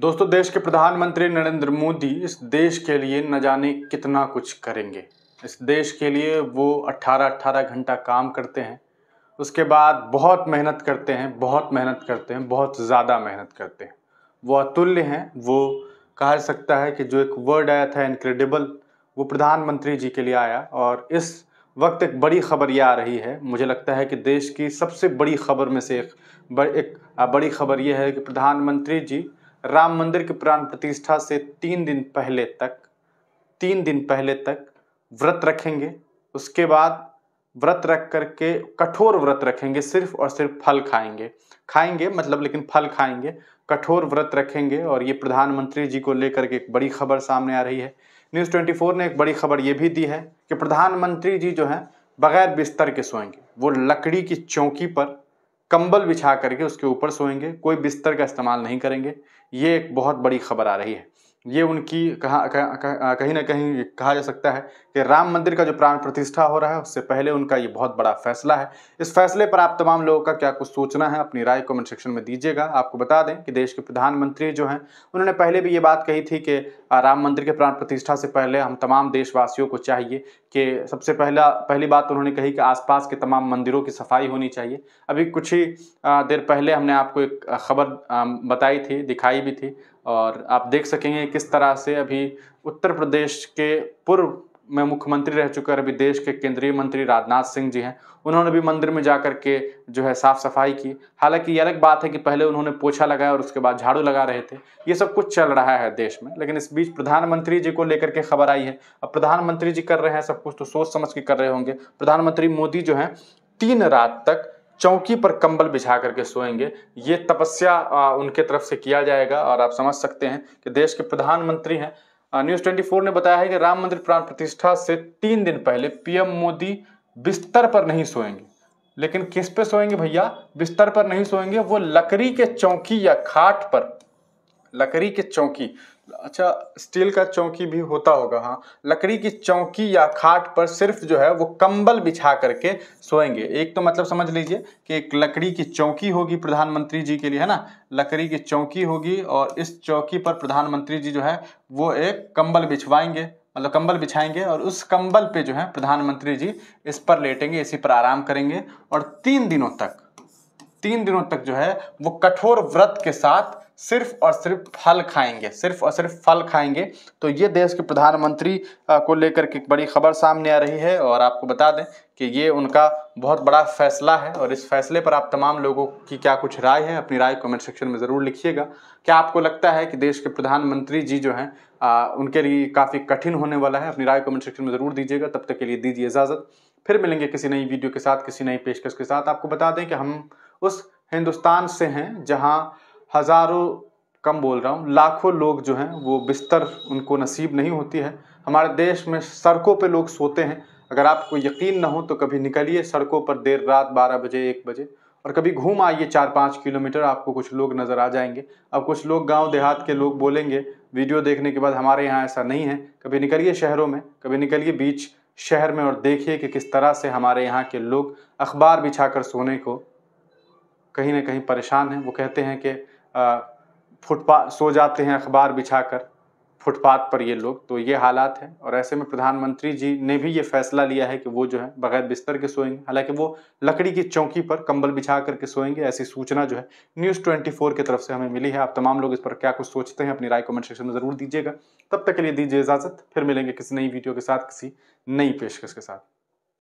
दोस्तों देश के प्रधानमंत्री नरेंद्र मोदी इस देश के लिए न जाने कितना कुछ करेंगे इस देश के लिए वो 18-18 घंटा काम करते हैं उसके बाद बहुत मेहनत करते हैं बहुत मेहनत करते हैं बहुत ज़्यादा मेहनत करते हैं वो अतुल्य हैं वो कहा सकता है कि जो एक वर्ड आया था इनक्रेडिबल वो प्रधानमंत्री जी के लिए आया और इस वक्त एक बड़ी खबर ये आ रही है मुझे लगता है कि देश की सबसे बड़ी खबर में से एक एक बड़ी खबर ये है कि प्रधानमंत्री जी राम मंदिर के प्राण प्रतिष्ठा से तीन दिन पहले तक तीन दिन पहले तक व्रत रखेंगे उसके बाद व्रत रख करके कठोर व्रत रखेंगे सिर्फ और सिर्फ फल खाएंगे खाएंगे मतलब लेकिन फल खाएंगे कठोर व्रत रखेंगे और ये प्रधानमंत्री जी को लेकर के एक बड़ी खबर सामने आ रही है न्यूज़ फोर ने एक बड़ी खबर ये भी दी है कि प्रधानमंत्री जी जो हैं बगैर बिस्तर के सोएंगे वो लकड़ी की चौकी पर कंबल बिछा करके उसके ऊपर सोएंगे कोई बिस्तर का इस्तेमाल नहीं करेंगे ये एक बहुत बड़ी खबर आ रही है ये उनकी कहा कह, कह, कहीं ना कहीं कहा जा सकता है कि राम मंदिर का जो प्राण प्रतिष्ठा हो रहा है उससे पहले उनका ये बहुत बड़ा फैसला है इस फैसले पर आप तमाम लोगों का क्या कुछ सोचना है अपनी राय कमेंट सेक्शन में दीजिएगा आपको बता दें कि देश के प्रधानमंत्री जो हैं उन्होंने पहले भी ये बात कही थी कि राम मंदिर के प्राण प्रतिष्ठा से पहले हम तमाम देशवासियों को चाहिए कि सबसे पहला पहली बात उन्होंने कही कि आसपास के तमाम मंदिरों की सफाई होनी चाहिए अभी कुछ ही देर पहले हमने आपको एक खबर बताई थी दिखाई भी थी और आप देख सकेंगे किस तरह से अभी उत्तर प्रदेश के पूर्व में मुख्यमंत्री रह चुके और अभी देश के केंद्रीय मंत्री राजनाथ सिंह जी हैं उन्होंने भी मंदिर में जा के जो है साफ सफाई की हालांकि ये अलग बात है कि पहले उन्होंने पोछा लगाया और उसके बाद झाड़ू लगा रहे थे ये सब कुछ चल रहा है देश में लेकिन इस बीच प्रधानमंत्री जी को लेकर के खबर आई है अब प्रधानमंत्री जी कर रहे हैं सब कुछ तो सोच समझ के कर रहे होंगे प्रधानमंत्री मोदी जो है तीन रात तक चौकी पर कंबल बिछा करके सोएंगे ये तपस्या उनके तरफ से किया जाएगा और आप समझ सकते हैं कि देश के प्रधानमंत्री हैं न्यूज 24 ने बताया है कि राम मंदिर प्राण प्रतिष्ठा से तीन दिन पहले पीएम मोदी बिस्तर पर नहीं सोएंगे लेकिन किस पे सोएंगे भैया बिस्तर पर नहीं सोएंगे वो लकड़ी के चौकी या खाट पर लकड़ी के चौकी अच्छा स्टील का चौकी भी होता होगा हाँ लकड़ी की चौकी या खाट पर सिर्फ जो है वो कंबल बिछा करके सोएंगे एक तो मतलब समझ लीजिए कि एक लकड़ी की चौकी होगी प्रधानमंत्री जी के लिए है ना लकड़ी की चौकी होगी और इस चौकी पर प्रधानमंत्री जी जो है वो एक कंबल बिछवाएंगे मतलब कंबल बिछाएंगे और उस कंबल पे जो है प्रधानमंत्री जी इस पर लेटेंगे इसी पर आराम करेंगे और तीन दिनों तक तीन दिनों तक जो है वो कठोर व्रत के साथ सिर्फ और सिर्फ फल खाएंगे सिर्फ और सिर्फ फल खाएंगे तो ये देश के प्रधानमंत्री को लेकर के एक बड़ी खबर सामने आ रही है और आपको बता दें कि ये उनका बहुत बड़ा फैसला है और इस फैसले पर आप तमाम लोगों की क्या कुछ राय है अपनी राय कमेंट सेक्शन में ज़रूर लिखिएगा क्या आपको लगता है कि देश के प्रधानमंत्री जी जो हैं उनके लिए काफ़ी कठिन होने वाला है अपनी राय कमेंट सेक्शन में ज़रूर दीजिएगा तब तक के लिए दीजिए इजाज़त फिर मिलेंगे किसी नई वीडियो के साथ किसी नई पेशकश के साथ आपको बता दें कि हम उस हिंदुस्तान से हैं जहाँ हज़ारों कम बोल रहा हूँ लाखों लोग जो हैं वो बिस्तर उनको नसीब नहीं होती है हमारे देश में सड़कों पे लोग सोते हैं अगर आपको यकीन ना हो तो कभी निकलिए सड़कों पर देर रात बारह बजे एक बजे और कभी घूम आइए चार पाँच किलोमीटर आपको कुछ लोग नज़र आ जाएंगे अब कुछ लोग गांव देहात के लोग बोलेंगे वीडियो देखने के बाद हमारे यहाँ ऐसा नहीं है कभी निकलिए शहरों में कभी निकलिए बीच शहर में और देखिए कि किस तरह से हमारे यहाँ के लोग अखबार बिछाकर सोने को कहीं ना कहीं परेशान हैं वो कहते हैं कि फुटपाथ सो जाते हैं अखबार बिछाकर फुटपाथ पर ये लोग तो ये हालात हैं और ऐसे में प्रधानमंत्री जी ने भी ये फैसला लिया है कि वो जो है बगैर बिस्तर के सोएंगे हालांकि वो लकड़ी की चौकी पर कंबल बिछा करके सोएंगे ऐसी सूचना जो है न्यूज़ ट्वेंटी फोर की तरफ से हमें मिली है आप तमाम लोग इस पर क्या कुछ सोचते हैं अपनी राय कमेंट सेक्शन में ज़रूर दीजिएगा तब तक के लिए दीजिए इजाज़त फिर मिलेंगे किसी नई वीडियो के साथ किसी नई पेशकश के साथ